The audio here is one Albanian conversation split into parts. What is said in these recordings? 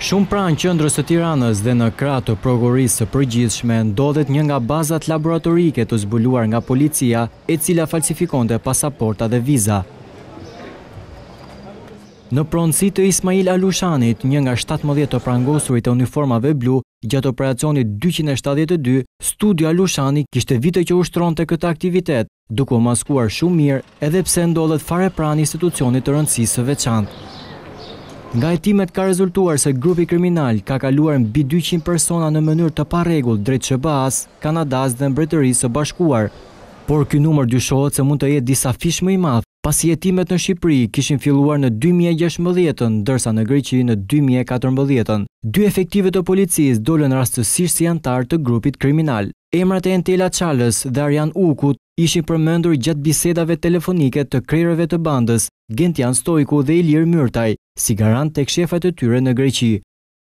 Shumë pranë qëndrës të tiranës dhe në kratë të progurisë të përgjithshme, ndodhet një nga bazat laboratorike të zbuluar nga policia e cila falsifikonte pasaporta dhe viza. Në pronsi të Ismail Alushanit, një nga 17 të prangosurit e uniformave blu, gjatë operacionit 272, studio Alushani kishte vite që ushtron të këtë aktivitet, duko maskuar shumë mirë edhe pse ndodhet fare pranë institucionit të rëndësisë veçantë. Nga hetimet ka rezultuar se grupi kriminal ka kaluar mbi 200 persona në mënyrë të parregull drejt që s Kanadas dhe Mbretërisë së Bashkuar, por ky numër dyshohet se mund të jetë disa fish më i madh Pas jetimet në Shqipëri kishin filluar në 2016, dërsa në Greqi në 2014. Dy efektive të policis dole rastësisht si antarë të grupit kriminal. Emrat e Entela Qalës dhe Arjan Ukut ishin përmëndur gjatë bisedave telefonike të krejreve të bandës, Gentian Stojku dhe Ilir Myrtaj, si garant të kshefat të tyre në Greqi.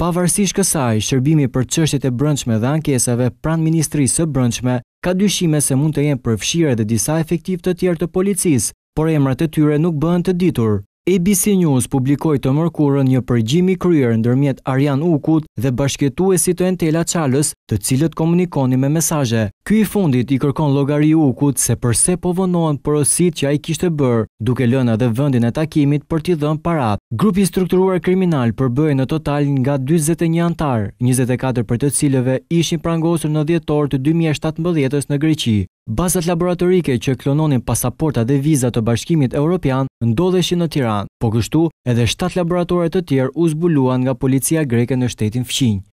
Pavarësish kësaj, shërbimi për qështet e brëndshme dhe ankesave pranë Ministrisë së Brëndshme, ka dyshime se mund të jenë përfshire dhe disa efektiv të tjerë të policisë, por emrat e tyre nuk bëhen të ditur. ABC News publikoj të mërkurën një përgjimi kryer në dërmjet Arjan Ukut dhe bashketu e si të entela qalës të cilët komunikoni me mesaje. Ky i fundit i kërkon logari Ukut se përse po vënohen për osit që a i kishtë bërë, duke lënë edhe vëndin e takimit për t'i dhënë parat. Grupi strukturuar kriminal përbëj në total nga 21 antar, 24 për të cilëve ishin prangosur në djetor të 2017 në Greqi. Bazat laboratorike që klononin pasaporta dhe viza të bashkimit europian ndodheshin në Tiranë, po kështu edhe 7 laboratorit të tjerë u zbuluan nga policia greke në shtetin fqinjë.